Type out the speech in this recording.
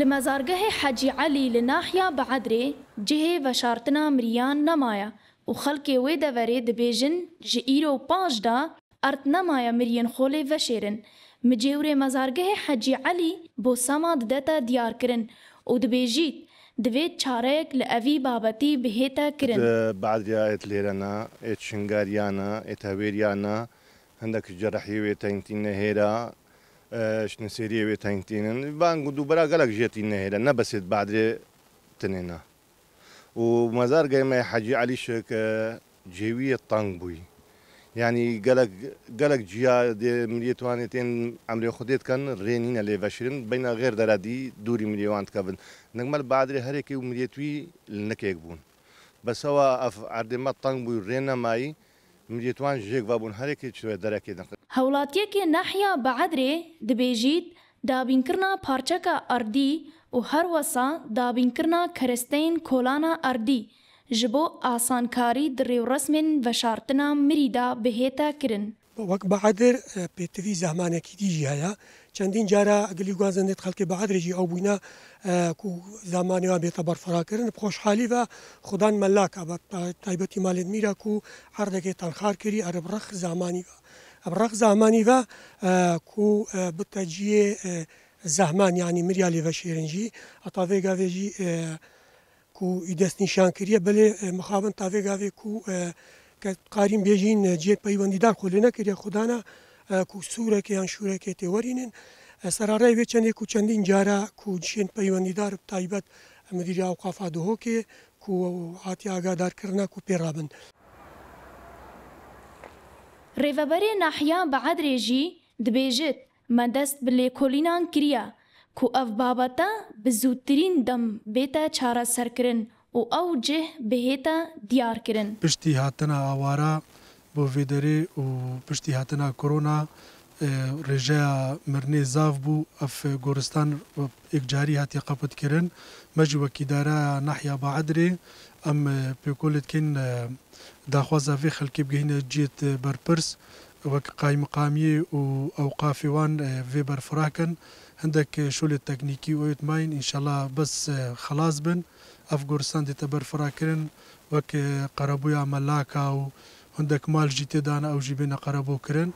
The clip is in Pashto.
لمزارگه حجی علی لناحیا بعدرې جهه وشارتنا مریان نمایا او خلک وې د ورې د بیژن ج ایرو پاج دا ارت نمایا مریان خولې وشیرن مجورې مزارگه حجی علی بو سماد دته دیار کرن او د بیجیت دوی چارک لأوی بابتی بهتا کرن بعد یا ایت لیرانا ایت شنگاریانا ایت هویریانا هندک جرحی ویتا انتین هیرا شن سيري ويتاين تينن بان قدو برا قالك جيتينا هلا نبست بعد تنينا ومزار ما حجي علي شك جيوي الطنق بوي يعني قالك قالك جيا دي مليتواني تين عمري خديت كان رينين لي فشرين بين غير درادي دوري مليوان تكفن نكمل بعد هريكي ومليتوي لنكيك بون بس هو اف عرض ما الطنق بوي رينا ماي مدیتوان ژێک وابوون هەرێکی شوێ دەرەکی دەق هەوڵاتیەکی نەحیا بە عدرێ دەبێژیت دابینکردنا پارچەکە ئەردی و هەروەسا دابینکردنا کەرستین کۆلانە ئەردی ji bo asankarî di rêvresmên veşartina mirî da bihête kirin. Wek baedir pêtivî zehmanekî dî jî heye چەندین جارە گلی گوازندێت خەڵکی بە عادێکی ئەو بووینە زمانەوە بێتە بەرفراکردن خۆشحالی بە خوددان مەلاکە بە تایبەتی مالێت میراک و هەردەکەی تەنخارکردی ئەربڕخ زمانی بە ئەبڕخ زمانی بە کو بتەجیێ زەحمانیانی مریالی بە شێرنجی ئەتا ێگاوێژی و دەستنیشان کردە بلێ مخابن تاێگاوێک و کە قاریم بێژین جێت پەیوەندیدار خۆ لێ نەکردە خوددانە کو سورک یان شورک تی ورینن سراره وی چنه کو چندین جاره کو جین پیوندیدار تایبت مدیر اوقاف دهو کې کو هاتی آگادار کرنا کو پیرابند ریوبری ناحیا بعد رژی دبیجت مدست بلی کولینان کریا کو اف بابتا بزودترین دم بیتا چاره سرکرن و او جه بهتا دیار کرن پشتی هاتنا آوارا بۆ ڤێدەرێ و بشتي هاتنا کۆرۆنا ڕێژەیە اه، مرنێ زاف بوو ئەف گۆرستان ئێکجاری هاتی قەپتکردن مەجی وەکیدارە ناحیا باعدرێ ئەم كين داخوازە فێ خەلکی بگەینە جيت بربرس وك قائم قامي و ئەو قافیوان عندك اه، بەرفراکن التكنيكي شولێت تەکنیکی ان شاء الله بس اه، خلاص بن ئەف گۆرستان دێتە بەرفراکردن وەک قەرەبووی ئەمەلاکا و hundik mal jî tê dane ew jî bêhna qerebûkirin